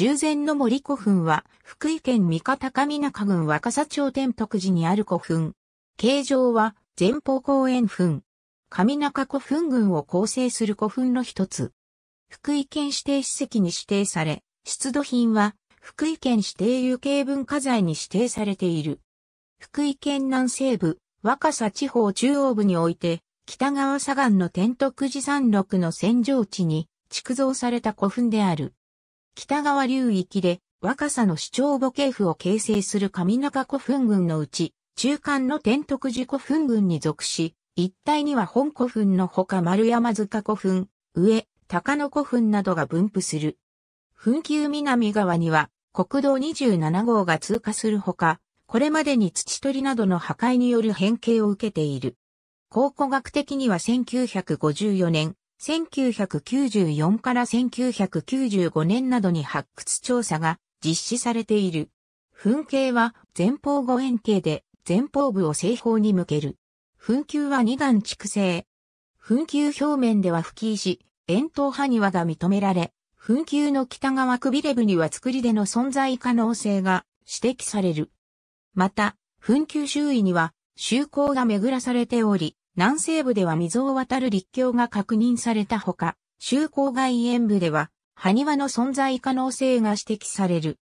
従前の森古墳は、福井県三方上中郡若狭町天徳寺にある古墳。形状は、前方後円墳。上中古墳群を構成する古墳の一つ。福井県指定史跡に指定され、出土品は、福井県指定有形文化財に指定されている。福井県南西部、若狭地方中央部において、北川左岸の天徳寺山麓の扇状地に、築造された古墳である。北側流域で若狭の主張母系譜を形成する上中古墳群のうち、中間の天徳寺古墳群に属し、一帯には本古墳のほか丸山塚古墳、上、高野古墳などが分布する。墳丘南側には国道27号が通過するほか、これまでに土取りなどの破壊による変形を受けている。考古学的には1954年、1994から1995年などに発掘調査が実施されている。噴景は前方後円形で前方部を正方に向ける。噴球は二段蓄成。噴球表面では吹石、円筒埴輪が認められ、噴球の北側くびれ部には作りでの存在可能性が指摘される。また、噴球周囲には、周光が巡らされており、南西部では水を渡る陸橋が確認されたほか、周郊外延部では、埴輪の存在可能性が指摘される。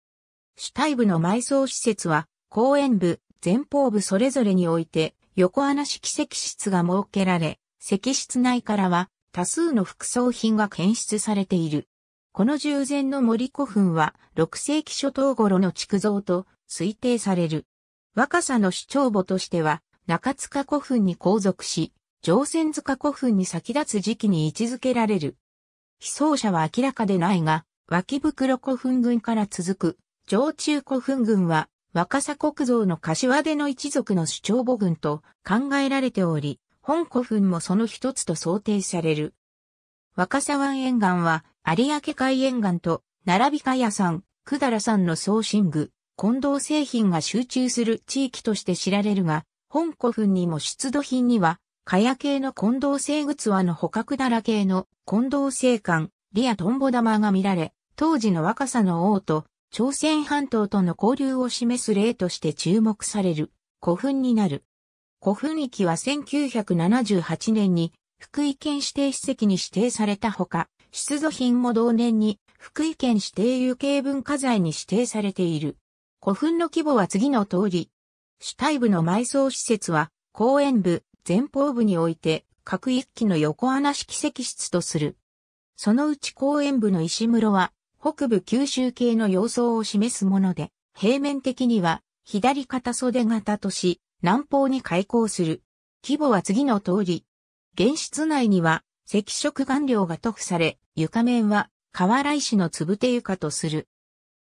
主体部の埋葬施設は、公園部、前方部それぞれにおいて、横穴式石室が設けられ、石室内からは、多数の副葬品が検出されている。この従前の森古墳は、6世紀初頭頃の築造と推定される。若さの主張簿としては、中塚古墳に後続し、上仙塚古墳に先立つ時期に位置づけられる。被葬者は明らかでないが、脇袋古墳群から続く、上中古墳群は、若狭国造の柏出の一族の主張母群と考えられており、本古墳もその一つと想定される。若狭湾沿岸は、有明海沿岸と、並びかや山、百済山の送信具、近藤製品が集中する地域として知られるが、本古墳にも出土品には、カヤ系の近藤製靴輪の捕獲だら系の近藤製館、リアトンボ玉が見られ、当時の若さの王と朝鮮半島との交流を示す例として注目される古墳になる。古墳域は1978年に福井県指定史跡に指定されたほか、出土品も同年に福井県指定有形文化財に指定されている。古墳の規模は次の通り、主体部の埋葬施設は、公園部、前方部において、各一機の横穴式石室とする。そのうち公園部の石室は、北部九州系の様相を示すもので、平面的には、左肩袖型とし、南方に開口する。規模は次の通り。原室内には、赤色顔料が塗布され、床面は、河原石のつぶて床とする。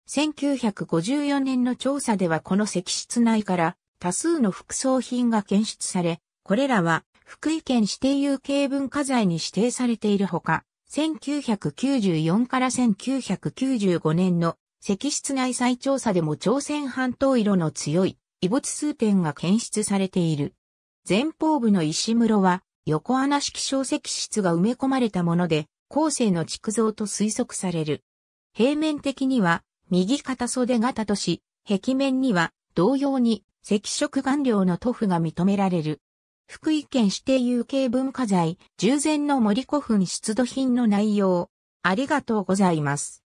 1954年の調査ではこの石室内から、多数の副葬品が検出され、これらは福井県指定有形文化財に指定されているほか、1994から1995年の石室内再調査でも朝鮮半島色の強い遺物数点が検出されている。前方部の石室は横穴式小石室が埋め込まれたもので、後世の築造と推測される。平面的には右肩袖型とし、壁面には同様に赤色顔料の塗布が認められる。福井県指定有形文化財、従前の森古墳出土品の内容。ありがとうございます。